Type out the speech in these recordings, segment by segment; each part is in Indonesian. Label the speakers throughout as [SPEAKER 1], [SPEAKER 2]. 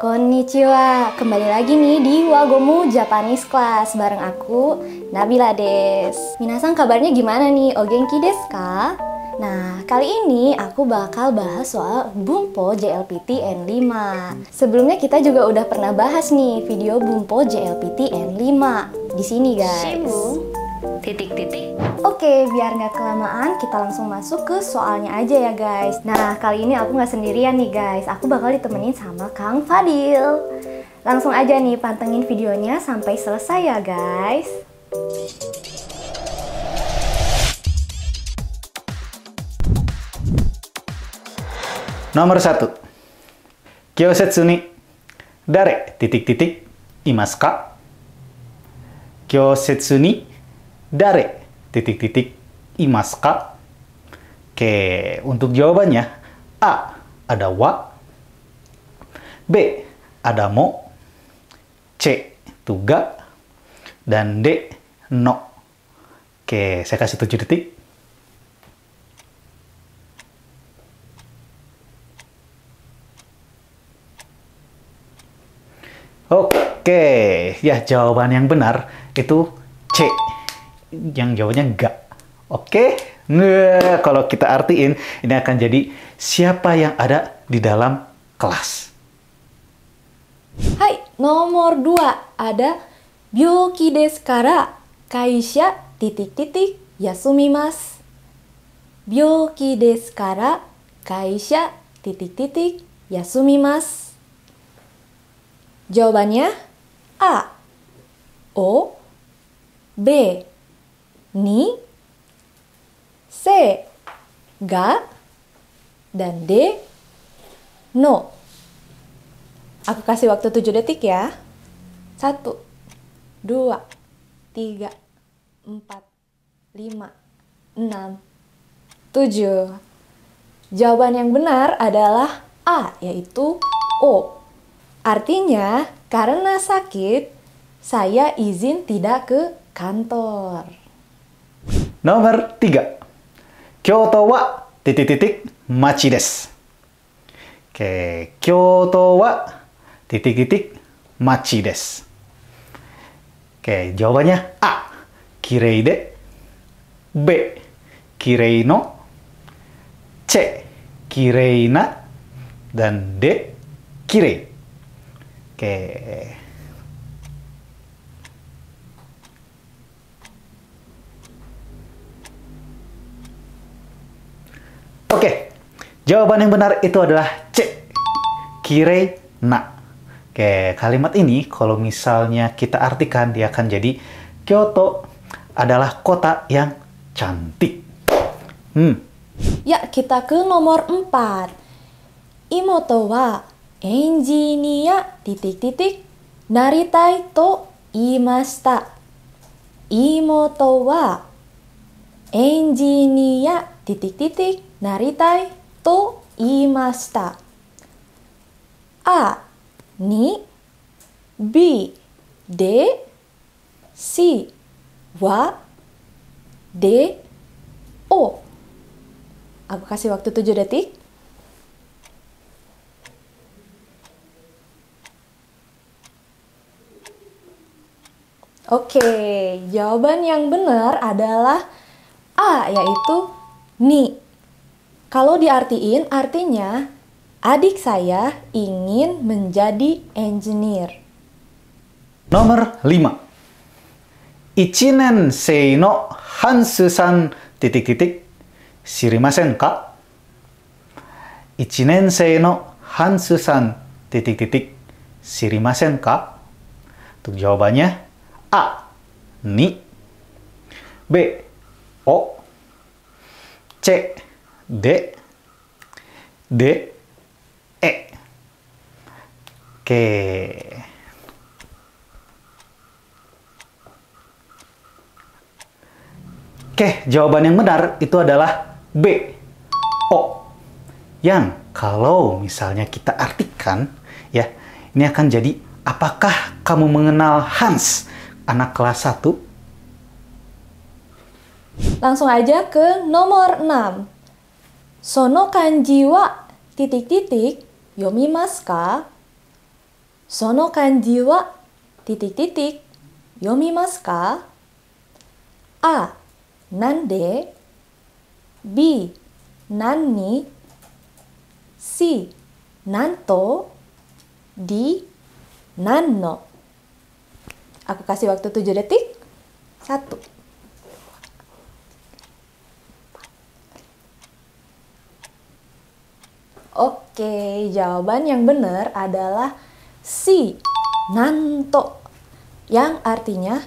[SPEAKER 1] Konnichiwa Kembali lagi nih di Wagomu Japanese Class Bareng aku, Nabila des Minasang kabarnya gimana nih? Ogenki desu ka? Nah, kali ini aku bakal bahas soal Bumpo JLPT N5. Sebelumnya kita juga udah pernah bahas nih video Bumpo JLPT N5 di sini guys. Shibu titik-titik. Oke, biar nggak kelamaan, kita langsung masuk ke soalnya aja ya guys. Nah, kali ini aku nggak sendirian nih guys. Aku bakal ditemenin sama Kang Fadil. Langsung aja nih pantengin videonya sampai selesai ya guys.
[SPEAKER 2] Nomor 1. Kyosetsu ni dare titik-titik imasu ka? Kyosetsu dare titik-titik imaska? Oke, untuk jawabannya A ada wa, B ada mo, C tuga, dan D no. Oke, saya kasih 7 detik. Oke, ya jawaban yang benar itu C yang jawabnya enggak. Oke? Okay? Kalau kita artiin, ini akan jadi siapa yang ada di dalam kelas.
[SPEAKER 1] Hai, nomor 2 ada Byoki desu kara kaisha titik-titik yasumimas. Byoki desu kara kaisha titik-titik yasumimas. Jawabannya A. O. B ni, se, ga, dan de, no. Aku kasih waktu 7 detik ya. Satu, dua, tiga, empat, lima, enam, tujuh. Jawaban yang benar adalah A, yaitu O. Artinya, karena sakit, saya izin tidak ke kantor.
[SPEAKER 2] Nomor tiga, Kyoto wa titik titik machi desu. Oke, Kyoto wa titik titik machi desu. Oke, jawabannya A. Kirei de. B. Kirei no. C. Kirei na. Dan D. Kirei. Oke. Oke, jawaban yang benar itu adalah C. Kire na. Oke, kalimat ini kalau misalnya kita artikan dia akan jadi Kyoto adalah kota yang cantik. Hmm.
[SPEAKER 1] Ya, kita ke nomor 4. Imoto wa engineer ya, titik titik naritai to imashita. Imoto wa engineer ya, titik titik naritai to iimashita. A. Ni B. d, C. Wa D. O. Aku kasih waktu 7 detik. Oke, okay, jawaban yang benar adalah A, yaitu ni. Kalau diartiin artinya adik saya ingin menjadi engineer.
[SPEAKER 2] Nomor 5. Ichinen sei no hansusan titik titik shirimasen ka? Ichinen sei no hansusan titik titik shirimasen ka? Untuk jawabannya A. Ni B. O C D D E Oke Oke, jawaban yang benar itu adalah B. O. Yang kalau misalnya kita artikan ya, ini akan jadi apakah kamu mengenal Hans, anak kelas 1?
[SPEAKER 1] Langsung aja ke nomor 6. Sono kanji wa titik titik yomimasu ka? Sono kanji wa titik titik yomimasu ka? A. Nande B. Nani C. Nanto D. Nanno Aku kasih waktu 7 detik 1 Oke, jawaban yang benar adalah C, nanto yang artinya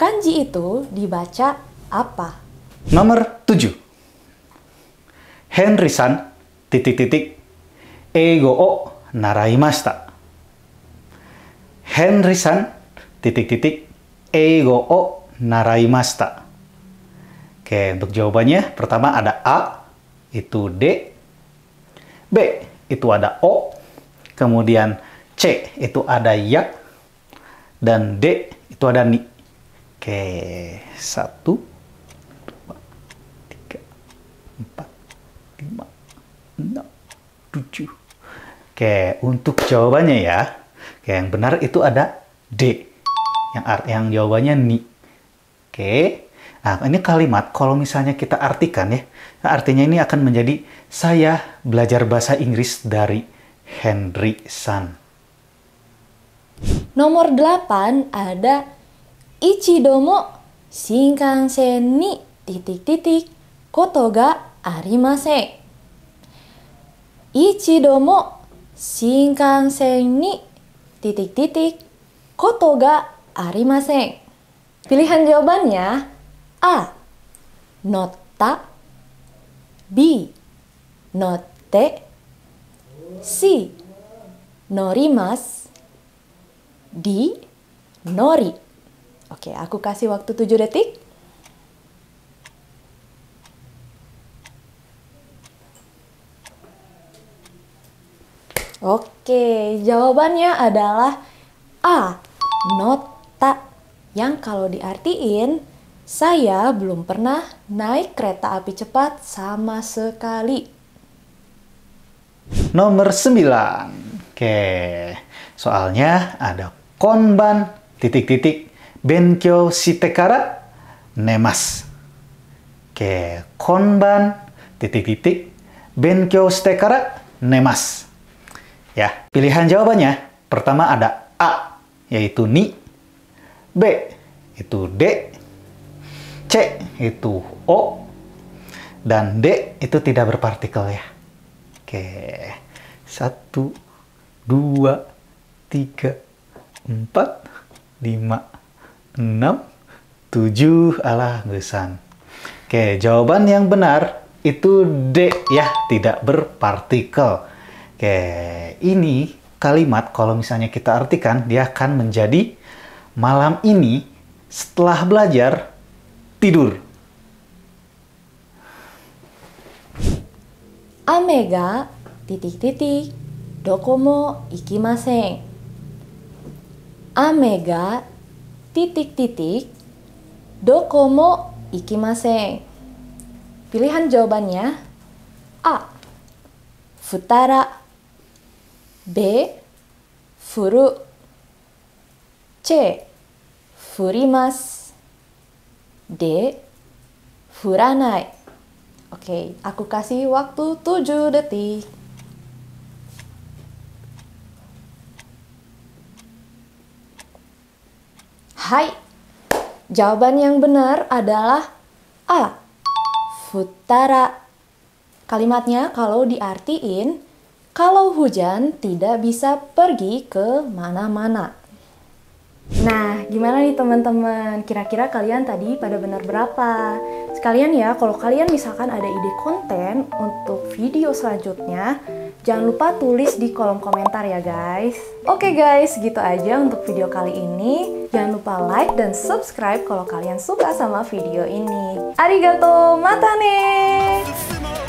[SPEAKER 1] kanji itu dibaca apa?
[SPEAKER 2] Nomor 7. Henry san titik titik ego o naraimashita. Henry san titik titik ego o naraimashita. Oke, untuk jawabannya pertama ada A, itu D, B itu ada O, kemudian C itu ada ya, dan D itu ada ni. Oke, satu, dua, tiga, empat, lima, enam, tujuh. Oke, untuk jawabannya ya, oke, yang benar itu ada D. Yang art, yang jawabannya ni. Oke. Nah, ini kalimat kalau misalnya kita artikan ya, artinya ini akan menjadi saya belajar bahasa Inggris dari Henry Sun.
[SPEAKER 1] Nomor 8 ada Ichidomo Shinkansen ni titik titik koto ga arimasen. Ichidomo Shinkansen ni titik titik koto ga arimasen. Pilihan jawabannya A. Nota B. Note C. Norimas D. Nori Oke, aku kasih waktu 7 detik. Oke, jawabannya adalah A. Nota yang kalau diartiin saya belum pernah naik kereta api cepat sama sekali.
[SPEAKER 2] Nomor 9. Oke. Soalnya ada konban titik-titik benkyo sitekara nemas. Oke, konban titik-titik benkyo sitekara nemas. Ya, pilihan jawabannya pertama ada A yaitu ni, B itu D, C itu O dan D itu tidak berpartikel ya. Oke. Satu, dua, tiga, empat, lima, enam, tujuh. Alah, gesan. Oke, jawaban yang benar itu D ya, tidak berpartikel. Oke, ini kalimat kalau misalnya kita artikan, dia akan menjadi malam ini setelah belajar tidur.
[SPEAKER 1] Amega titik-titik dokomo ikimasen. Amega titik-titik dokomo ikimasen. Pilihan jawabannya A. Futara B. Furu C. Furimas D. Furanai. Oke, aku kasih waktu 7 detik. Hai. Jawaban yang benar adalah A. Futara. Kalimatnya kalau diartiin, kalau hujan tidak bisa pergi ke mana-mana. Nah, gimana nih teman-teman? Kira-kira kalian tadi pada benar berapa? Sekalian ya, kalau kalian misalkan ada ide konten untuk video selanjutnya, jangan lupa tulis di kolom komentar ya guys. Oke guys, gitu aja untuk video kali ini. Jangan lupa like dan subscribe kalau kalian suka sama video ini. Arigato, mata nih!